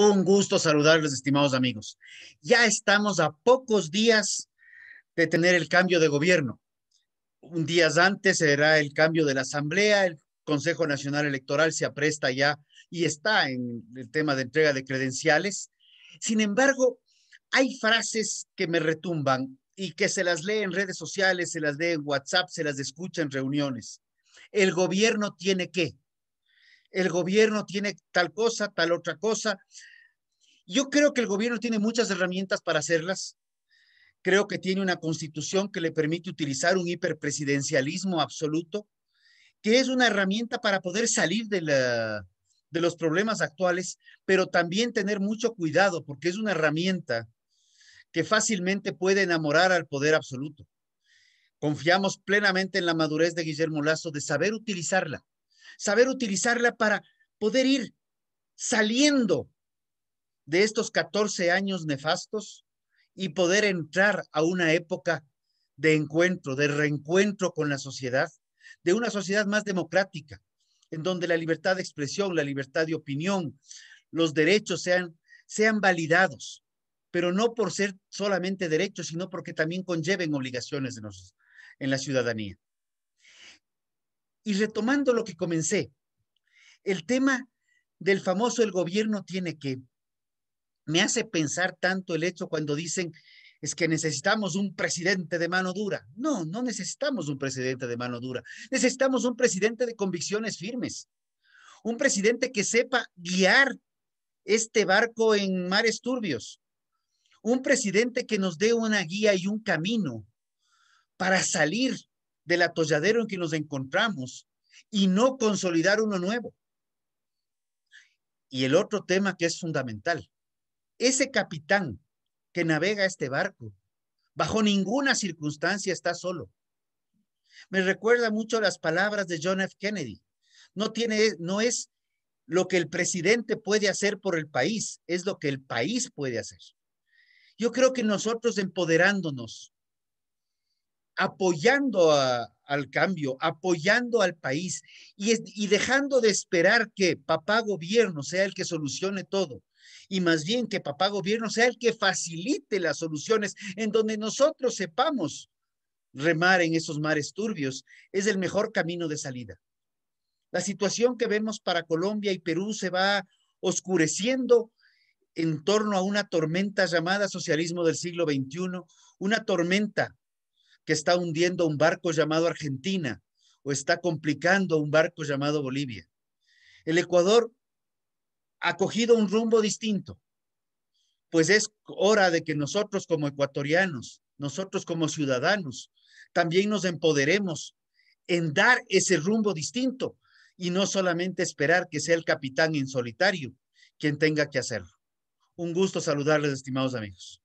Un gusto saludarles, estimados amigos. Ya estamos a pocos días de tener el cambio de gobierno. Un días antes será el cambio de la Asamblea, el Consejo Nacional Electoral se apresta ya y está en el tema de entrega de credenciales. Sin embargo, hay frases que me retumban y que se las lee en redes sociales, se las lee en WhatsApp, se las escucha en reuniones. El gobierno tiene que, el gobierno tiene tal cosa, tal otra cosa. Yo creo que el gobierno tiene muchas herramientas para hacerlas. Creo que tiene una constitución que le permite utilizar un hiperpresidencialismo absoluto, que es una herramienta para poder salir de, los problemas actuales, pero también tener mucho cuidado porque es una herramienta que fácilmente puede enamorar al poder absoluto. Confiamos plenamente en la madurez de Guillermo Lazo de saber utilizarla saber utilizarla para poder ir saliendo de estos 14 años nefastos y poder entrar a una época de encuentro, de reencuentro con la sociedad, de una sociedad más democrática, en donde la libertad de expresión, la libertad de opinión, los derechos sean, sean validados, pero no por ser solamente derechos, sino porque también conlleven obligaciones en la ciudadanía. Y retomando lo que comencé, el tema del famoso el gobierno tiene que, me hace pensar tanto el hecho cuando dicen es que necesitamos un presidente de mano dura. No, no necesitamos un presidente de mano dura. Necesitamos un presidente de convicciones firmes. Un presidente que sepa guiar este barco en mares turbios. Un presidente que nos dé una guía y un camino para salir del atolladero en que nos encontramos y no consolidar uno nuevo. Y el otro tema que es fundamental, ese capitán que navega este barco, bajo ninguna circunstancia está solo. Me recuerda mucho las palabras de John F. Kennedy. No, tiene, no es lo que el presidente puede hacer por el país, es lo que el país puede hacer. Yo creo que nosotros empoderándonos, apoyando al cambio, apoyando al país y dejando de esperar que papá gobierno sea el que solucione todo y más bien que papá gobierno sea el que facilite las soluciones en donde nosotros sepamos remar en esos mares turbios, es el mejor camino de salida. La situación que vemos para Colombia y Perú se va oscureciendo en torno a una tormenta llamada socialismo del siglo XXI, una tormenta que está hundiendo un barco llamado Argentina o está complicando un barco llamado Bolivia. El Ecuador ha cogido un rumbo distinto, pues es hora de que nosotros como ecuatorianos, nosotros como ciudadanos, también nos empoderemos en dar ese rumbo distinto y no solamente esperar que sea el capitán en solitario quien tenga que hacerlo. Un gusto saludarles, estimados amigos.